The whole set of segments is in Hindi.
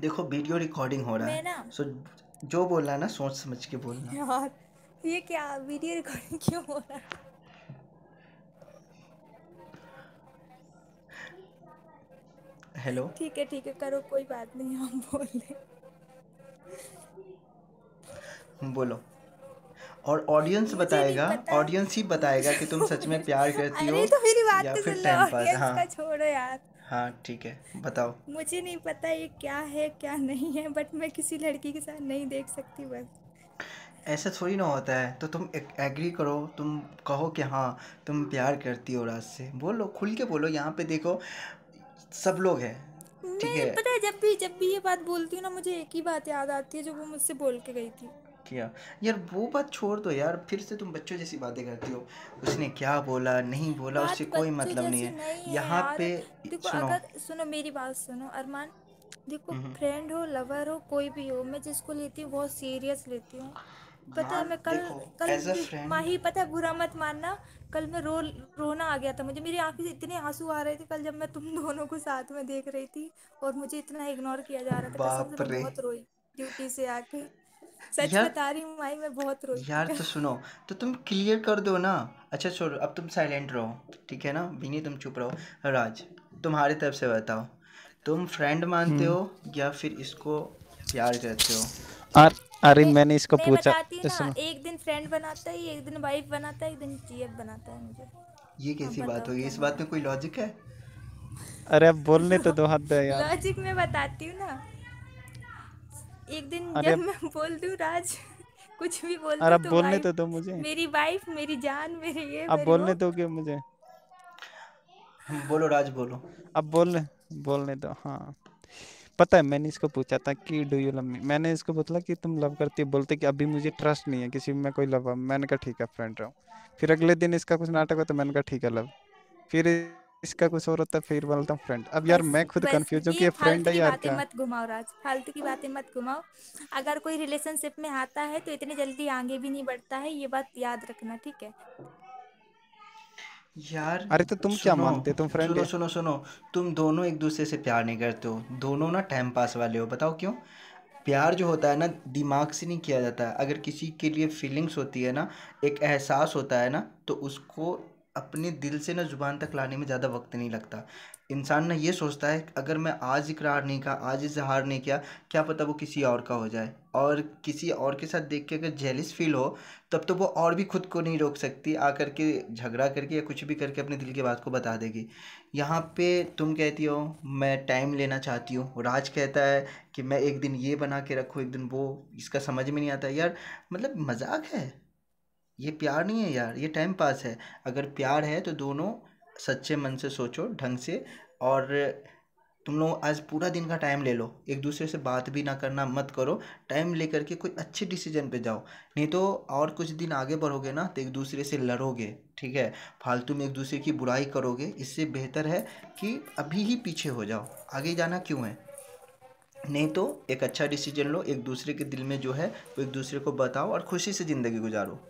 देखो वीडियो रिकॉर्डिंग हो रहा है सो जो बोलना है ना सोच समझ के बोलना यार ये क्या वीडियो रिकॉर्डिंग क्यों हो रहा है हेलो ठीक है ठीक है करो कोई बात नहीं हम बोल रहे बोलो और ऑडियंस बताएगा ऑडियंस ही बताएगा कि तुम सच में प्यार करती हो तो या तो फिर टाइम पास हाँ छोड़ो यार हाँ ठीक है बताओ मुझे नहीं पता ये क्या है क्या नहीं है बट मैं किसी लड़की के साथ नहीं देख सकती बस ऐसा थोड़ी ना होता है तो तुम एग्री करो तुम कहो कि हाँ तुम प्यार करती हो राज से बोलो खुल के बोलो यहाँ पे देखो सब लोग हैं ठीक है पता है जब भी जब भी ये बात बोलती हूँ ना मुझे एक ही बात याद आती है जो वो मुझसे बोल के गई थी किया यार वो बात छोड़ दो यार फिर से तुम बच्चों जैसी बातें करती हो उसने क्या बोला नहीं बोला उससे कोई मतलब नहीं है यहाँ पे सुनो सुनो मेरी बात सुनो अरमान देखो फ्रेंड हम्म। हो लवर हो कोई भी हो मैं जिसको लेती हूँ बहुत सीरियस लेती हूँ पता है मैं कल कल माही पता है बुरा मत मानना कल मैं रो रोना आ गया था मुझे मेरी आंखें से इतने आंसू आ रहे थे कल जब मैं तुम दोनों को साथ में देख रही थी और मुझे इतना इग्नोर किया जा रहा था बहुत रोई ड्यूटी से आके सच यार बता रही हूँ भाई मैं बहुत रोई यार तो सुनो तो तुम क्लियर कर दो ना अच्छा छोड़ो अब तुम साइलेंट रहो ठीक है ना बिनी तुम चुप रहो राज तुम्हारी तरफ से बताओ तुम फ्रेंड मानते हम्म। हो या फिर इसको प्यार करते हो और अरे मैंने इसको मैं पूछा तो ना, एक दिन फ्रेंड बनाता है एक दिन वाइफ बनाता है एक दिन जीएफ बनाता है मुझे ये कैसी बात होगी इस बात में कोई लॉजिक है अरे अब बोलने तो दो हाथ दो यार लॉजिक मैं बताती हूँ ना एक दिन जब मैं बोल दू राज कुछ भी बोल अरे तो बोलने तो दो मुझे मेरी वाइफ मेरी जान मेरे ये अब बोलने दो क्या मुझे बोलो राज बोलो अब बोलने बोलने दो हाँ पता है मैंने इसको पूछा था कि डू यू लव मी मैंने इसको बोला कि तुम लव करती हो बोलते कि अभी मुझे ट्रस्ट नहीं है किसी में कोई लव मैंने कहा ठीक है फ्रेंड रहा हूँ फिर अगले दिन इसका कुछ नाटक हुआ तो मैंने कहा ठीक है लव फिर इसका कुछ और होता है फिर बोलता हूँ फ्रेंड अब यार मैं खुद कंफ्यूज हूँ कि ये फ्रेंड है यार क्या मत घुमाओ राज फालतू की बातें मत घुमाओ अगर कोई रिलेशनशिप में आता है तो इतनी जल्दी आगे भी नहीं बढ़ता है ये बात याद रखना ठीक है यार अरे तो तुम क्या मानते तुम फ्रेंड सुनो सुनो सुनो तुम दोनों एक दूसरे से प्यार नहीं करते हो दोनों ना टाइम पास वाले हो बताओ क्यों प्यार जो होता है ना दिमाग से नहीं किया जाता है अगर किसी के लिए फीलिंग्स होती है ना एक एहसास होता है ना तो उसको अपने दिल से ना ज़ुबान तक लाने में ज़्यादा वक्त नहीं लगता इंसान ना ये सोचता है अगर मैं आज इकरार नहीं कहा आज इजहार नहीं किया क्या पता वो किसी और का हो जाए और किसी और के साथ देख के अगर जेलिस फील हो तब तो वो और भी खुद को नहीं रोक सकती आकर के झगड़ा करके या कुछ भी करके अपने दिल की बात को बता देगी यहाँ पे तुम कहती हो मैं टाइम लेना चाहती हूँ राज कहता है कि मैं एक दिन ये बना के रखूँ एक दिन वो इसका समझ में नहीं आता यार मतलब मजाक है ये प्यार नहीं है यार ये टाइम पास है अगर प्यार है तो दोनों सच्चे मन से सोचो ढंग से और तुम लोग आज पूरा दिन का टाइम ले लो एक दूसरे से बात भी ना करना मत करो टाइम ले करके कोई अच्छे डिसीजन पे जाओ नहीं तो और कुछ दिन आगे बढ़ोगे ना तो एक दूसरे से लड़ोगे ठीक है फालतू में एक दूसरे की बुराई करोगे इससे बेहतर है कि अभी ही पीछे हो जाओ आगे जाना क्यों है नहीं तो एक अच्छा डिसीजन लो एक दूसरे के दिल में जो है वो एक दूसरे को बताओ और खुशी से ज़िंदगी गुजारो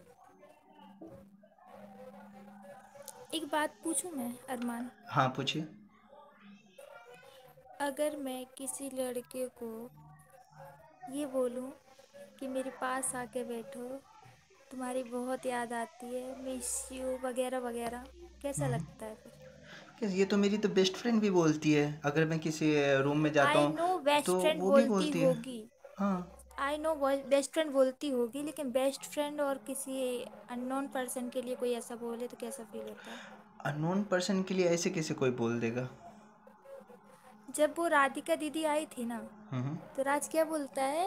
एक बात पूछूं मैं अरमान हाँ पूछिए अगर मैं किसी लड़के को ये बोलूं कि मेरे पास आके बैठो तुम्हारी बहुत याद आती है मिस यू वगैरह वगैरह कैसा हम्म। लगता है फिर ये तो मेरी तो बेस्ट फ्रेंड भी बोलती है अगर मैं किसी रूम eh, में जाता हूँ तो वो भी बोलती, बोलती है हाँ आई नो बेस्ट फ्रेंड बोलती होगी लेकिन बेस्ट फ्रेंड और किसी अननोन पर्सन के लिए कोई ऐसा बोले तो कैसा फील होता है अननोन पर्सन के लिए ऐसे कैसे कोई बोल देगा जब वो राधिका दीदी आई थी ना हम्म। तो राज क्या बोलता है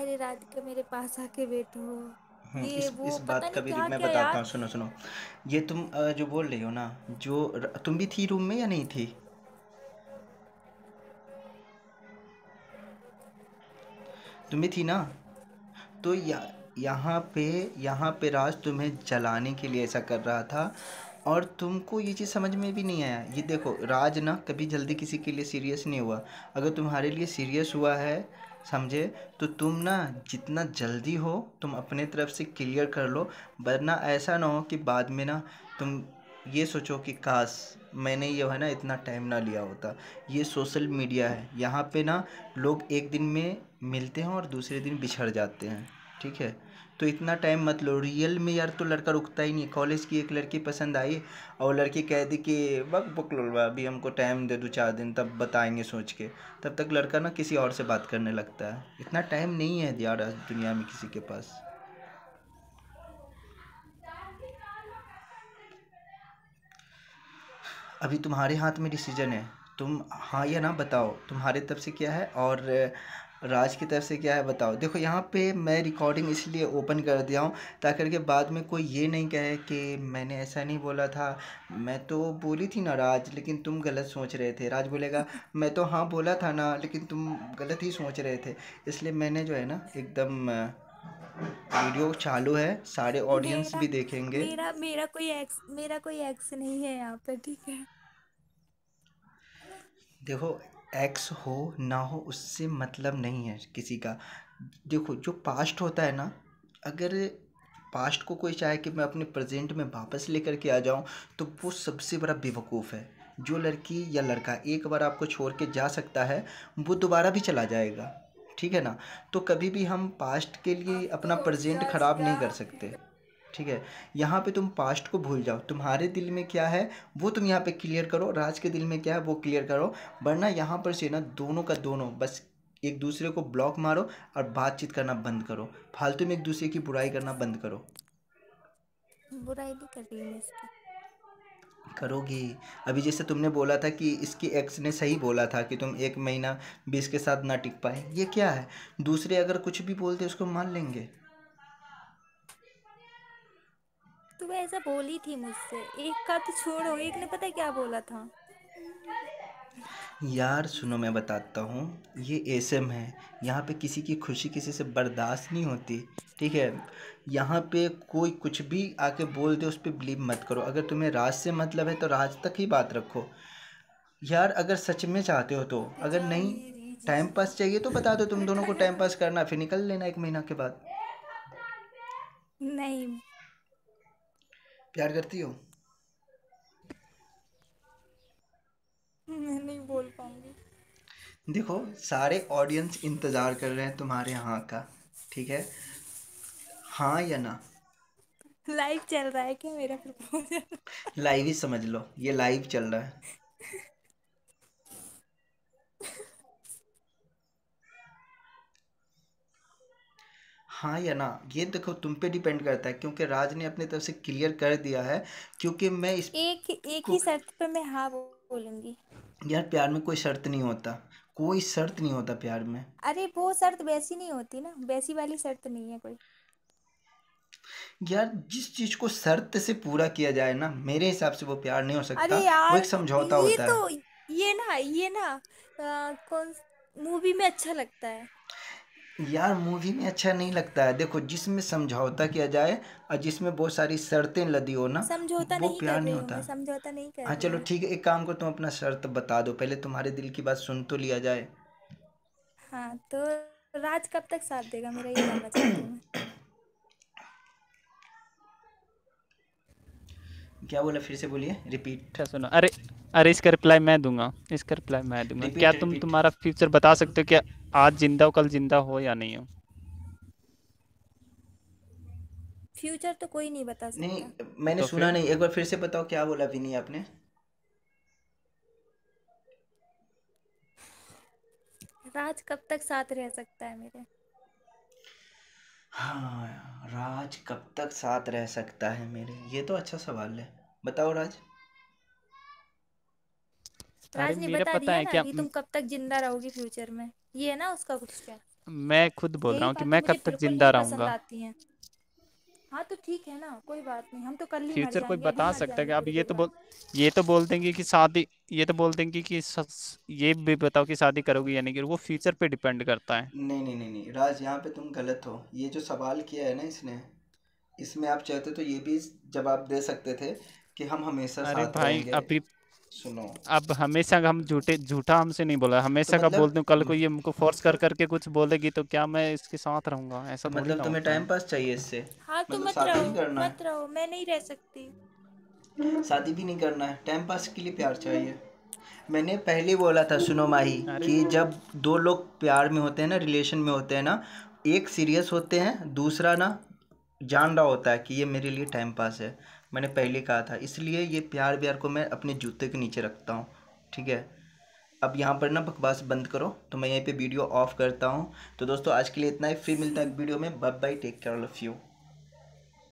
अरे राधिका मेरे पास आके बैठो हम्म, इस, इस बात का भी मैं बताता हूँ सुनो सुनो ये तुम जो बोल रही हो ना जो तुम भी थी रूम में या नहीं थी तुम्हें थी ना तो या यहाँ पे यहाँ पे राज तुम्हें जलाने के लिए ऐसा कर रहा था और तुमको ये चीज़ समझ में भी नहीं आया ये देखो राज ना कभी जल्दी किसी के लिए सीरियस नहीं हुआ अगर तुम्हारे लिए सीरियस हुआ है समझे तो तुम ना जितना जल्दी हो तुम अपने तरफ से क्लियर कर लो वरना ऐसा ना हो कि बाद में ना तुम ये सोचो कि काश मैंने ये है ना इतना टाइम ना लिया होता ये सोशल मीडिया है यहाँ पे ना लोग एक दिन में मिलते हैं और दूसरे दिन बिछड़ जाते हैं ठीक है तो इतना टाइम मत लो रियल में यार तो लड़का रुकता ही नहीं कॉलेज की एक लड़की पसंद आई और लड़की कह दी कि बक बक लो अभी हमको टाइम दे दो चार दिन तब बताएंगे सोच के तब तक लड़का ना किसी और से बात करने लगता है इतना टाइम नहीं है यार आज दुनिया में किसी के पास अभी तुम्हारे हाथ में डिसीजन है तुम हाँ या ना बताओ तुम्हारे तब से क्या है और राज की तरफ से क्या है बताओ देखो यहाँ पे मैं रिकॉर्डिंग इसलिए ओपन कर दिया हूँ ताकि के बाद में कोई ये नहीं कहे कि मैंने ऐसा नहीं बोला था मैं तो बोली थी ना राज लेकिन तुम गलत सोच रहे थे राज बोलेगा मैं तो हाँ बोला था ना लेकिन तुम गलत ही सोच रहे थे इसलिए मैंने जो है ना एकदम वीडियो चालू है सारे ऑडियंस भी देखेंगे मेरा मेरा कोई एक्स मेरा कोई एक्स नहीं है यहाँ पे ठीक है देखो एक्स हो ना हो उससे मतलब नहीं है किसी का देखो जो पास्ट होता है ना अगर पास्ट को कोई चाहे कि मैं अपने प्रेजेंट में वापस लेकर के आ जाऊं तो वो सबसे बड़ा बेवकूफ़ है जो लड़की या लड़का एक बार आपको छोड़ के जा सकता है वो दोबारा भी चला जाएगा ठीक है ना तो कभी भी हम पास्ट के लिए अपना प्रेजेंट ख़राब नहीं कर सकते ठीक है यहाँ पे तुम पास्ट को भूल जाओ तुम्हारे दिल में क्या है वो तुम यहाँ पे क्लियर करो राज के दिल में क्या है वो क्लियर करो वरना यहाँ पर से ना दोनों का दोनों बस एक दूसरे को ब्लॉक मारो और बातचीत करना बंद करो फालतू में एक दूसरे की बुराई करना बंद करो बुराई भी कर रही है करोगी अभी जैसे तुमने बोला था कि इसकी एक्स ने सही बोला था कि तुम एक महीना बीस के साथ ना टिक पाए ये क्या है दूसरे अगर कुछ भी बोलते उसको मान लेंगे तो वह ऐसा बोली थी मुझसे एक का तो छोड़ो एक ने पता क्या बोला था यार सुनो मैं बताता हूँ ये एसएम है यहाँ पे किसी की खुशी किसी से बर्दाश्त नहीं होती ठीक है यहाँ पे कोई कुछ भी आके बोल दे उस पर बिलीव मत करो अगर तुम्हें राज से मतलब है तो राज तक ही बात रखो यार अगर सच में चाहते हो तो अगर नहीं टाइम पास चाहिए तो बता दो तुम दोनों को टाइम पास करना फिर निकल लेना एक महीना के बाद नहीं प्यार करती हो मैं नहीं बोल पाऊंगी देखो सारे ऑडियंस इंतज़ार कर रहे हैं तुम्हारे हाँ का ठीक है हाँ या ना लाइव चल रहा है क्या मेरा प्रपोजल लाइव ही समझ लो ये लाइव चल रहा है हाँ या ना ये देखो तुम पे डिपेंड करता है क्योंकि राज ने अपने तरफ से क्लियर कर दिया है क्योंकि मैं इस एक एक ही शर्त पे मैं हाँ बोलूंगी यार प्यार में कोई शर्त नहीं होता कोई शर्त नहीं होता प्यार में अरे वो शर्त वैसी नहीं होती ना वैसी वाली शर्त नहीं है कोई यार जिस चीज को शर्त से पूरा किया जाए ना मेरे हिसाब से वो प्यार नहीं हो सकता अरे यार, वो एक समझौता होता तो, है ये ना ये ना आ, कौन मूवी में अच्छा लगता है यार मूवी में अच्छा नहीं लगता है देखो जिसमें समझौता किया जाए और जिसमें बहुत सारी शर्तें लदी हो ना समझौता वो नहीं प्यार नहीं होता समझौता नहीं कर हाँ चलो ठीक है एक काम करो तुम अपना शर्त बता दो पहले तुम्हारे दिल की बात सुन तो लिया जाए हाँ तो राज कब तक साथ देगा मेरा ये जानना चाहती हूँ क्या बोला फिर से बोलिए रिपीट अच्छा, सुनो अरे अरे इसका रिप्लाई मैं दूंगा इसका रिप्लाई मैं दूंगा repeat, क्या repeat. तुम तुम्हारा फ्यूचर बता सकते हो कि आज जिंदा हो कल जिंदा हो या नहीं हो फ्यूचर तो कोई नहीं बता सकता नहीं मैंने तो सुना नहीं एक बार फिर से बताओ क्या बोला विनी आपने राज कब तक साथ रह सकता है मेरे हाँ राज कब तक साथ रह सकता है मेरे ये तो अच्छा सवाल है बताओ राज राज ने बता पता है ना क्या कि तुम कब तक जिंदा रहोगी फ्यूचर में ये है ना उसका कुछ क्या मैं खुद बोल रहा हूँ कि मैं कब तक जिंदा रहूंगा हाँ तो ठीक है ना कोई बात नहीं हम तो कल ही फ्यूचर कोई बता सकता है अब ये तो बोल ये तो बोल देंगे कि शादी ये तो बोल देंगे कि ये भी बताओ कि शादी करोगी या नहीं करोगे वो फ्यूचर पे डिपेंड करता है नहीं नहीं नहीं नहीं राज यहाँ पे तुम गलत हो ये जो सवाल किया है ना इसने इसमें आप चाहते तो ये भी जवाब दे सकते थे कि हम हमेशा अरे भाई अभी सुनो अब हमेशा हम झूठे झूठा हमसे नहीं बोला हमेशा का मतलब बोलते हूँ कल को ये हमको फोर्स कर करके कुछ बोलेगी तो क्या मैं इसके साथ रहूंगा ऐसा मतलब तुम्हें टाइम पास चाहिए इससे हाँ तो मत रहो मत रहो मैं नहीं रह सकती शादी भी नहीं करना है टाइम पास के लिए प्यार चाहिए मैंने पहले बोला था सुनो माही कि जब दो लोग प्यार में होते हैं ना रिलेशन में होते हैं ना एक सीरियस होते हैं दूसरा ना जान रहा होता है कि ये मेरे लिए टाइम पास है मैंने पहले कहा था इसलिए ये प्यार व्यार को मैं अपने जूते के नीचे रखता हूँ ठीक है अब यहाँ पर ना बकवास बंद करो तो मैं यहीं पे वीडियो ऑफ करता हूँ तो दोस्तों आज के लिए इतना ही फ्री मिलता है वीडियो में bye bye take care of you